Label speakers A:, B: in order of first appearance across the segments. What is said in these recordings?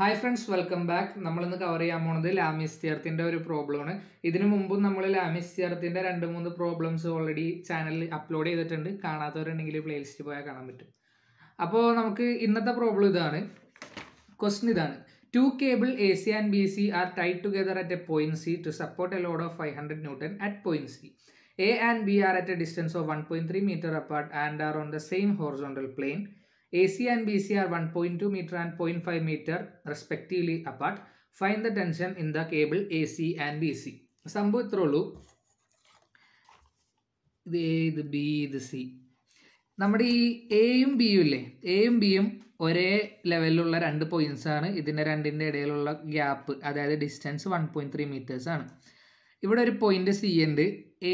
A: Hi friends welcome back നമ്മളിന്ന് cover ചെയ്യാൻ പോണത് ലാമിസ് ഒരു പ്രോബ്ലമാണ് ഇതിനു മുമ്പും നമ്മൾ ലാമിസ് രണ്ട് മൂന്ന് പ്രോബ്ലംസ് ഓൾറെഡി ചാനലിൽ അപ്ലോഡ് ചെയ്തിട്ടുണ്ട് കാണാത്തവരുണ്ടെങ്കിൽ പ്ലേലിസ്റ്റ് പോയാൽ കാണാൻ പറ്റും അപ്പോൾ നമുക്ക് ഇന്നത്തെ പ്രോബ്ലം ഇതാണ് ക്വസ്റ്റ്യൻ ഇതാണ് two cable A C and B C are tied together at a point C to support a load of five hundred newton at point C A and B are at a distance of one point three metre apart and are on the same horizontal plane A C C and B are one AC and BC are 1.2 meter and 0.5 meter respectively apart. Find the tension in the cable AC and BC. സംഭവിത്രയുള്ളൂ ഇത് A ഇത് B ഇത് C നമ്മുടെ ഈ എയും ബിയും ഇല്ലേ എയും ബിയും ഒരേ ലെവലിലുള്ള രണ്ട് പോയിൻറ്റ്സ് ആണ് ഇതിൻ്റെ രണ്ടിൻ്റെ ഇടയിലുള്ള ഗ്യാപ്പ് അതായത് distance one point three metres ആണ് ഇവിടെ ഒരു പോയിന്റ് സി ഉണ്ട്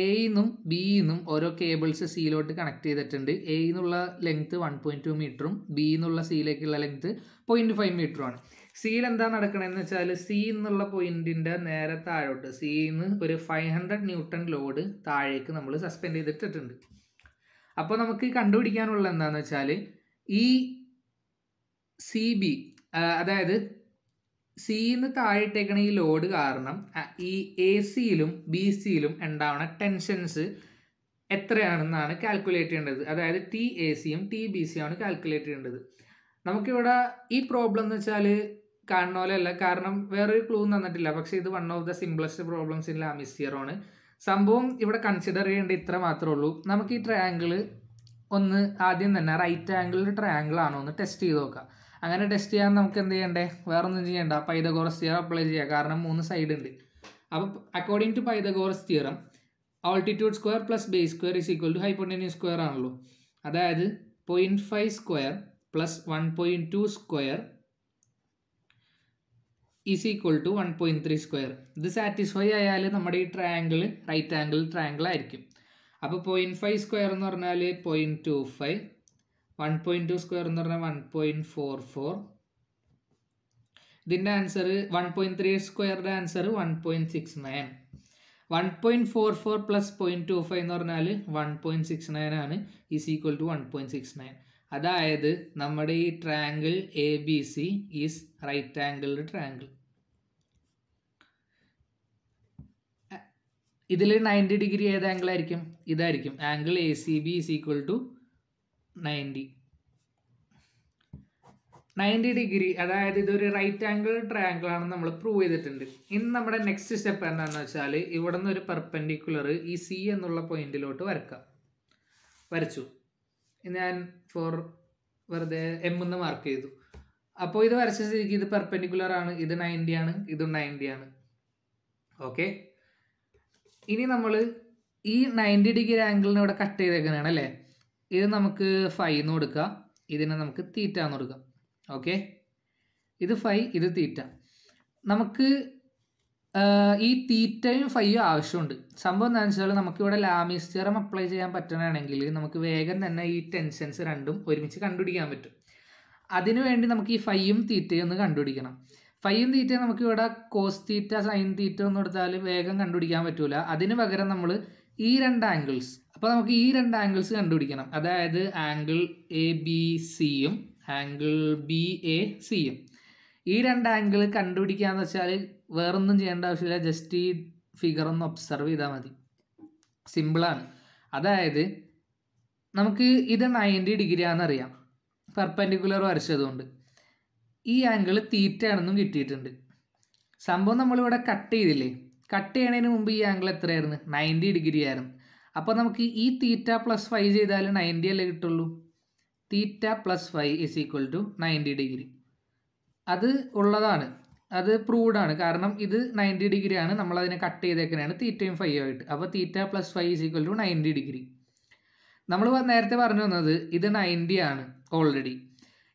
A: എന്നും നിന്നും ഓരോ കേബിൾസ് സിയിലോട്ട് കണക്ട് ചെയ്തിട്ടുണ്ട് എ എന്നുള്ള ലെങ്ത് വൺ പോയിന്റ് ടു മീറ്ററും ബി എന്നുള്ള സിയിലേക്കുള്ള ലെങ്ത് പോയിന്റ് ഫൈവ് മീറ്ററുമാണ് സിയിൽ എന്താ നടക്കണമെന്ന് വെച്ചാൽ സി എന്നുള്ള പോയിന്റിൻ്റെ നേരെ താഴോട്ട് സിയിൽ നിന്ന് ഒരു ഫൈവ് ഹൺഡ്രഡ് ന്യൂട്ടൺ ലോഡ് താഴേക്ക് നമ്മൾ സസ്പെൻഡ് ചെയ്തിട്ടിട്ടുണ്ട് അപ്പോൾ നമുക്ക് കണ്ടുപിടിക്കാനുള്ള എന്താണെന്ന് വെച്ചാൽ ഈ സി ബി അതായത് സിന്ന് താഴെട്ടേക്കണ ഈ ലോഡ് കാരണം ഈ എ സിയിലും ബി സിയിലും ഉണ്ടാവുന്ന ടെൻഷൻസ് എത്രയാണെന്നാണ് കാൽക്കുലേറ്റ് ചെയ്യേണ്ടത് അതായത് ടി എ സിയും ടി ബി സിയുമാണ് കാൽക്കുലേറ്റ് ചെയ്യേണ്ടത് നമുക്കിവിടെ ഈ പ്രോബ്ലം എന്ന് വെച്ചാൽ കാണുന്ന പോലെയല്ല കാരണം വേറൊരു ക്ലൂ തന്നിട്ടില്ല പക്ഷേ ഇത് one of the simplest problems in ലാമിസ്റ്റിയർ ആണ് സംഭവം ഇവിടെ കൺസിഡർ ചെയ്യേണ്ട ഇത്ര മാത്രമേ ഉള്ളൂ നമുക്ക് ഈ ട്രയാങ്കിൾ ഒന്ന് ആദ്യം തന്നെ റൈറ്റ് ആംഗിളിൽ ട്രയാങ്കിൾ ആണോ എന്ന് ടെസ്റ്റ് ചെയ്ത് നോക്കാം അങ്ങനെ ടെസ്റ്റ് ചെയ്യാൻ നമുക്ക് എന്ത് ചെയ്യണ്ടേ വേറൊന്നും ചെയ്യണ്ട പൈതഗോറസ് തിയറം അപ്ലൈ ചെയ്യുക കാരണം മൂന്ന് സൈഡ് ഉണ്ട് അപ്പോൾ according to Pythagoras theorem altitude square plus base square is equal to hypotenuse square ആണല്ലോ അതായത് point five square plus one point two square is equal to one point three square ഇത് satisfy ആയാൽ നമ്മുടെ ഈ triangle right angle triangle ആയിരിക്കും അപ്പോൾ point five square എന്ന് പറഞ്ഞാൽ point two five one point two square എന്ന് പറഞ്ഞാൽ വൺ പോയിൻറ്റ് ഫോർ ഫോർ ഇതിൻ്റെ ആൻസർ വൺ പോയിൻറ്റ് ത്രീ സ്ക്വയറുടെ answer one point six nine one point four four plus point two five എന്ന് പറഞ്ഞാൽ one point six nine ആണ് is equal to one point six nine അതായത് നമ്മുടെ ഈ triangle A B C is right angled triangle ഇതിൽ ninety degree ഏത് angle ആയിരിക്കും ഇതായിരിക്കും angle A C B is equal to ninety ninety degree അതായത് ഇതൊരു റൈറ്റ് ആംഗിൾ ട്രയാങ്കിൾ ആണെന്ന് നമ്മൾ പ്രൂവ് ചെയ്തിട്ടുണ്ട് ഇനി നമ്മുടെ നെക്സ്റ്റ് സ്റ്റെപ്പ് എന്താണെന്ന് വെച്ചാൽ ഇവിടെ നിന്ന് ഒരു പെർപ്പൻഡിക്കുലർ ഈ സി എന്നുള്ള പോയിന്റിലോട്ട് വരക്കാം വരച്ചു ഞാൻ ഫോർ വെറുതെ എം എന്ന് മാർക്ക് ചെയ്തു അപ്പോൾ ഇത് വരച്ച സ്ഥിതിക്ക് ഇത് പെർപ്പൻഡിക്കുലർ ആണ് ഇത് നയൻറ്റി ആണ് ഇത് നയൻറ്റി ആണ് ഓക്കെ ഇനി നമ്മൾ ഈ നയൻറ്റി ഡിഗ്രി ആംഗിളിനെ ഇവിടെ കട്ട് ചെയ്തേക്കുന്നതാണ് അല്ലേ ഇത് നമുക്ക് ഫൈ എന്ന് കൊടുക്കുക ഇതിനെ നമുക്ക് തീറ്റ എന്ന് കൊടുക്കാം ഓക്കെ ഇത് ഫൈ ഇത് തീറ്റ നമുക്ക് ഈ തീറ്റയും ഫൈയും ആവശ്യമുണ്ട് സംഭവം എന്താണെന്ന് വെച്ചാൽ നമുക്കിവിടെ ലാമിസ്റ്ററും അപ്ലൈ ചെയ്യാൻ പറ്റണമെങ്കിൽ നമുക്ക് വേഗം തന്നെ ഈ ടെൻഷൻസ് രണ്ടും ഒരുമിച്ച് കണ്ടുപിടിക്കാൻ പറ്റും അതിനുവേണ്ടി നമുക്ക് ഈ ഫൈയും തീറ്റയും ഒന്ന് കണ്ടുപിടിക്കണം ഫൈയും തീറ്റയും നമുക്കിവിടെ കോസ് തീറ്റ സൈൻ തീറ്റ എന്ന് കൊടുത്താൽ വേഗം കണ്ടുപിടിക്കാൻ പറ്റില്ല അതിന് പകരം നമ്മൾ ഈ രണ്ട് ആംഗിൾസ് അപ്പോൾ നമുക്ക് ഈ രണ്ട് ആംഗിൾസ് കണ്ടുപിടിക്കണം അതായത് ആംഗിൾ എ ബി സിയും ആംഗിൾ ബി എ സിയും ഈ രണ്ട് ആംഗിൾ കണ്ടുപിടിക്കുകയെന്ന് വെച്ചാൽ വേറൊന്നും ചെയ്യേണ്ട ആവശ്യമില്ല ജസ്റ്റ് ഈ ഫിഗർ ഒന്ന് ഒബ്സർവ് ചെയ്താൽ മതി സിമ്പിളാണ് അതായത് നമുക്ക് ഇത് നയൻറ്റി ഡിഗ്രിയാണെന്നറിയാം പെർപ്പൻഡിക്കുലർ വരച്ചതുകൊണ്ട് ഈ ആംഗിൾ തീറ്റയാണെന്നും കിട്ടിയിട്ടുണ്ട് സംഭവം നമ്മളിവിടെ കട്ട് ചെയ്തില്ലേ കട്ട് ചെയ്യണതിന് മുമ്പ് ഈ ആംഗിൾ എത്രയായിരുന്നു നയൻറ്റി ഡിഗ്രി ആയിരുന്നു അപ്പോൾ നമുക്ക് ഈ തീറ്റ പ്ലസ് ഫൈവ് ചെയ്താൽ നയൻറ്റി അല്ലേ കിട്ടുള്ളൂ theta plus five is equal to ninety degree അത് ഉള്ളതാണ് അത് പ്രൂവ്ഡാണ് കാരണം ഇത് നയൻറ്റി ഡിഗ്രി ആണ് നമ്മളതിനെ കട്ട് ചെയ്തേക്കുന്നതാണ് തീറ്റയും ഫൈവ് ആയിട്ട് അപ്പോൾ theta plus five is equal to ninety degree നമ്മൾ നേരത്തെ പറഞ്ഞു വന്നത് ഇത് നയൻറ്റി ആണ് ഓൾറെഡി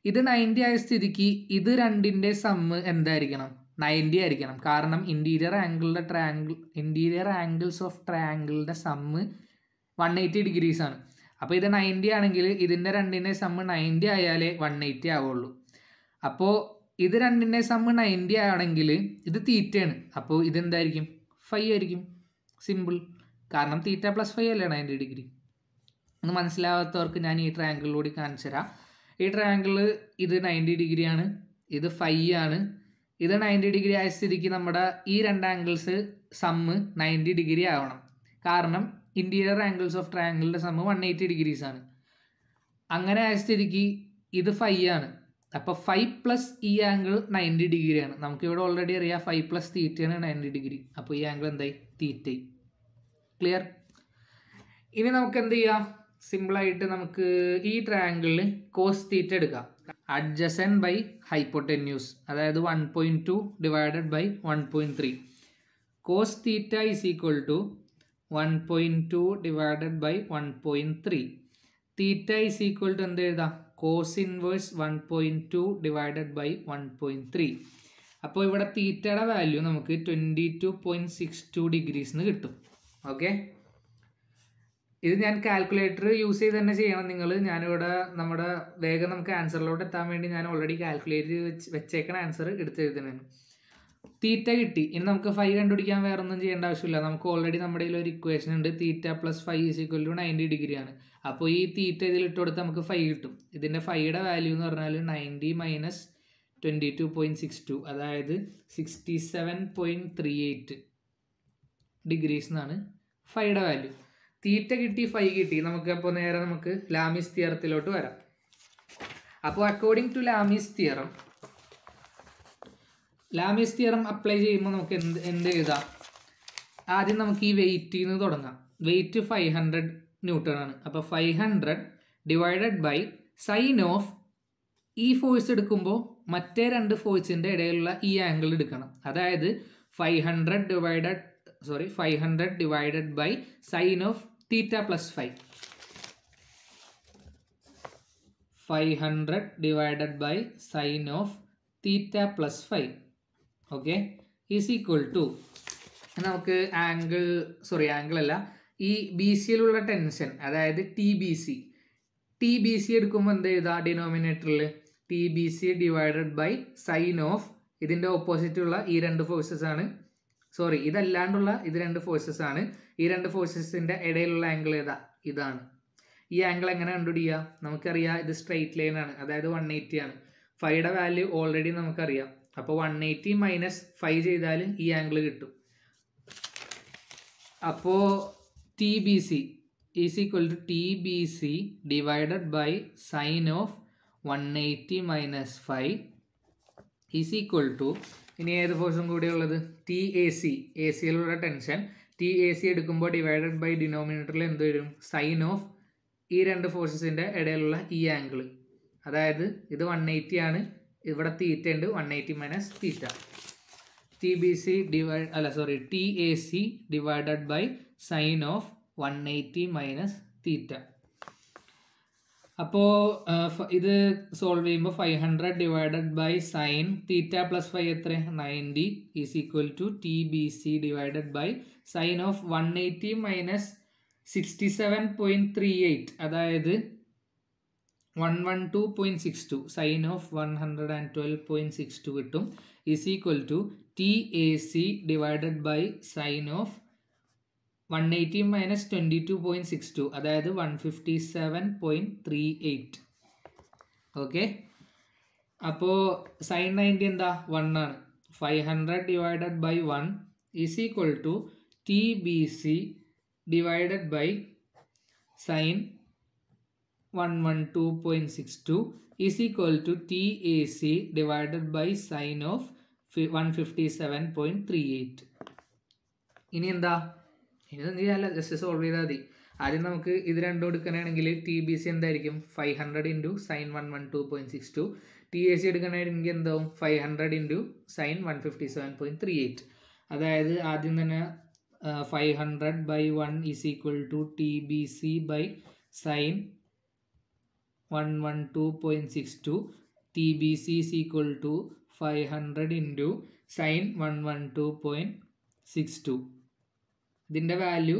A: ഇത് നയൻറ്റി ആയ സ്ഥിതിക്ക് ഇത് രണ്ടിൻ്റെ സമ്മ് എന്തായിരിക്കണം നയൻറ്റി ആയിരിക്കണം കാരണം ഇൻറ്റീരിയർ ആംഗിളിൻ്റെ ട്രയാങ്കിൾ ഇൻറ്റീരിയർ ആംഗിൾസ് ഓഫ് ട്രയാങ്കിളിൻ്റെ സമ്മ് വൺ എയ്റ്റി ഡിഗ്രീസ് ആണ് അപ്പോൾ ഇത് നയൻറ്റി ആണെങ്കിൽ ഇതിൻ്റെ രണ്ടിൻ്റെ സമ്മ് നയൻറ്റി ആയാലേ വൺ എയ്റ്റി ആവുള്ളൂ അപ്പോൾ ഇത് രണ്ടിൻ്റെ സമ്മ് നയൻറ്റി ആണെങ്കിൽ ഇത് തീറ്റയാണ് അപ്പോൾ ഇതെന്തായിരിക്കും ഫൈവ് ആയിരിക്കും സിമ്പിൾ കാരണം തീറ്റ പ്ലസ് ഫൈവ് അല്ലേ നയൻറ്റി ഡിഗ്രി ഒന്ന് മനസ്സിലാവാത്തവർക്ക് ഞാൻ ഈ ട്രയാങ്കിളിലൂടെ കാണിച്ചു തരാം ഈ ട്രയാങ്കിൾ ഇത് നയൻറ്റി ഡിഗ്രിയാണ് ഇത് ഫൈ ആണ് ഇത് നയൻറ്റി ഡിഗ്രി ആയ സ്ഥിതിക്ക് നമ്മുടെ ഈ രണ്ട് ആംഗിൾസ് സമ്മ് നയൻറ്റി ഡിഗ്രി ആവണം കാരണം ഇൻറ്റീരിയർ ആംഗിൾസ് ഓഫ് ട്രയാങ്കിളിൻ്റെ സമ്മ് വൺ എയ്റ്റി ഡിഗ്രീസ് ആണ് അങ്ങനെ ആയ സ്ഥിതിക്ക് ഇത് ഫൈ ആണ് അപ്പോൾ ഫൈവ് പ്ലസ് ഈ ആംഗിൾ നയൻറ്റി ഡിഗ്രിയാണ് നമുക്കിവിടെ ഓൾറെഡി അറിയാം ഫൈവ് പ്ലസ് തീറ്റയാണ് നയൻറ്റി ഡിഗ്രി അപ്പോൾ ഈ ആംഗിൾ എന്തായി തീറ്റയി ക്ലിയർ ഇനി നമുക്ക് എന്ത് ചെയ്യാം സിമ്പിളായിട്ട് നമുക്ക് ഈ ട്രയാങ്കിളിൽ കോസ് തീറ്റ എടുക്കാം അഡ്ജസൻ ബൈ ഹൈപ്പോട്ടെന്യൂസ് അതായത് one point two divided by one point three cos theta is equal to one point two divided by one point three theta is equal to എന്ത് എഴുതാം cos inverse one point two divided by one point three അപ്പോൾ ഇവിടെ തീറ്റയുടെ value നമുക്ക് twenty two point six two degrees എന്ന് കിട്ടും okay ഇത് ഞാൻ കാൽക്കുലേറ്റർ യൂസ് ചെയ്ത് തന്നെ ചെയ്യണം നിങ്ങൾ ഞാനിവിടെ നമ്മുടെ വേഗം നമുക്ക് ആൻസറിലോട്ട് എത്താൻ വേണ്ടി ഞാൻ ഓൾറെഡി കാൽക്കുലേറ്റ് വെച്ച് വെച്ചേക്കണ ആൻസർ എടുത്ത് എഴുതുന്നതാണ് തീറ്റ കിട്ടി ഇനി നമുക്ക് ഫൈവ് കണ്ടുപിടിക്കാൻ വേറെ ഒന്നും ചെയ്യേണ്ട ആവശ്യമില്ല നമുക്ക് ഓൾറെഡി നമ്മുടെ ഒരു ഇക്വേഷൻ ഉണ്ട് theta plus five is equal to ninety ഡിഗ്രിയാണ് അപ്പോൾ ഈ തീറ്റ ഇതിലിട്ട് കൊടുത്ത് നമുക്ക് ഫൈവ് കിട്ടും ഇതിൻ്റെ ഫൈയുടെ വാല്യൂ എന്ന് പറഞ്ഞാൽ ninety minus twenty two point six two അതായത് sixty seven point three eight degrees എന്നാണ് ഫൈയുടെ വാല്യൂ തീറ്റ കിട്ടി ഫൈ കിട്ടി നമുക്ക് അപ്പോൾ നേരെ നമുക്ക് ലാമിസ് തിയറത്തിലോട്ട് വരാം അപ്പോൾ according to Lami's theorem Lami's theorem apply ചെയ്യുമ്പോൾ നമുക്ക് എന്ത് എന്ത് എഴുതാം ആദ്യം നമുക്ക് ഈ വെയ്റ്റിൽ നിന്ന് തുടങ്ങാം വെയിറ്റ് ഫൈവ് ഹൺഡ്രഡ് ന്യൂട്ടൺ ആണ് അപ്പോൾ five hundred divided by sine of ഈ ഫോഴ്സ് എടുക്കുമ്പോൾ മറ്റേ രണ്ട് ഫോഴ്സിൻ്റെ ഇടയിലുള്ള ഈ ആംഗിൾ എടുക്കണം അതായത് five hundred divided sorry five hundred divided by sine of theta plus five five hundred divided by sine of theta plus five okay is equal to നമുക്ക് ആംഗിൾ സോറി ആംഗിൾ അല്ല ഈ ബി സിയിലുള്ള tension അതായത് T B C T B C എടുക്കുമ്പോൾ എന്ത് ചെയ്താ ഡിനോമിനേറ്ററിൽ T B C divided by sine of ഇതിൻ്റെ ഓപ്പോസിറ്റുള്ള ഈ രണ്ട് ഫോഴ്സസ് ആണ് സോറി ഇതല്ലാണ്ടുള്ള ഇത് രണ്ട് ഫോഴ്സസ് ആണ് ഈ രണ്ട് ഫോഴ്സസിൻ്റെ ഇടയിലുള്ള ആംഗിൾ ഏതാ ഇതാണ് ഈ ആംഗിൾ എങ്ങനെ കണ്ടുപിടിക്കുക നമുക്കറിയാം ഇത് സ്ട്രെയിറ്റ് ലൈൻ ആണ് അതായത് വൺ എയ്റ്റി ആണ് ഫൈയുടെ വാല്യൂ ഓൾറെഡി നമുക്കറിയാം അപ്പോൾ വൺ എയ്റ്റി മൈനസ് ഫൈവ് ചെയ്താൽ ഈ ആംഗിൾ കിട്ടും അപ്പോൾ T B C is equal to T B C divided by sine of one eighty minus five is equal to ഇനി ഏത് ഫോഴ്സും കൂടിയുള്ളത് ടി എ സി എ സിയിലുള്ള ടെൻഷൻ ടി എ സി എടുക്കുമ്പോൾ ഡിവൈഡഡ് ബൈ ഡിനോമിനേറ്ററിൽ എന്ത് വരും സൈൻ ഓഫ് ഈ രണ്ട് ഫോഴ്സസിൻ്റെ ഇടയിലുള്ള ഈ ആംഗിൾ അതായത് ഇത് വൺ എയ്റ്റി ആണ് ഇവിടെ തീറ്റ ഉണ്ട് one eighty minus theta T B C divide അല്ല sorry T A C divided by sine of one eighty minus theta അപ്പോൾ ഇത് സോൾവ് ചെയ്യുമ്പോൾ five hundred divided by sine theta plus five എത്ര ninety is equal to T B C divided by sine of one eighty minus sixty seven point three eight അതായത് one one two point six two sine of one hundred and twelve point six two കിട്ടും is equal to T A C divided by sine of 180 minus 22.62 അതായത് 157.38 Okay. അപ്പോൾ sine 90 എന്താ 1 ആണ് 500 divided by 1 is equal to tbc divided by sine 112.62 is equal to tac divided by sine of 157.38 ഇനി എന്താ ഇനി ഒന്നും ചെയ്യാനല്ല just solve ചെയ്താൽ മതി ആദ്യം നമുക്ക് ഇത് രണ്ടും എടുക്കണമെങ്കിൽ ടി ബി സി എന്തായിരിക്കും five hundred into sine one one two point six two T A C എടുക്കണമെങ്കിൽ എന്താവും five hundred into sine one fifty seven point three eight അതായത് ആദ്യം തന്നെ five hundred by one is equal to T B C by sine one one two point six two T B C is equal to five hundred into sine one one two point six to ഇതിൻ്റെ value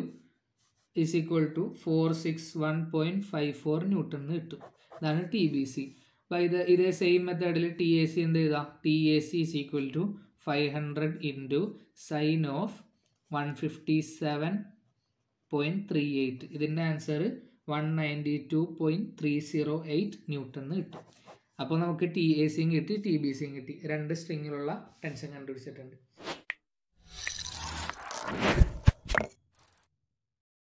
A: is equal to four six one point five four newton എന്ന് കിട്ടും ഇതാണ് T B C അപ്പോൾ ഇത് ഇതേ same മെത്തേഡിൽ T A C എന്ത് ചെയ്താൽ T A C is equal to five hundred into sine of one fifty seven point three eight ഇതിൻ്റെ answer one ninety two point three zero eight newton എന്ന് കിട്ടും അപ്പോൾ നമുക്ക് ടി എ സിയും കിട്ടി T B സിയും കിട്ടി രണ്ട് സ്ട്രിങ്ങിലുള്ള ടെൻഷൻ കണ്ടുപിടിച്ചിട്ടുണ്ട്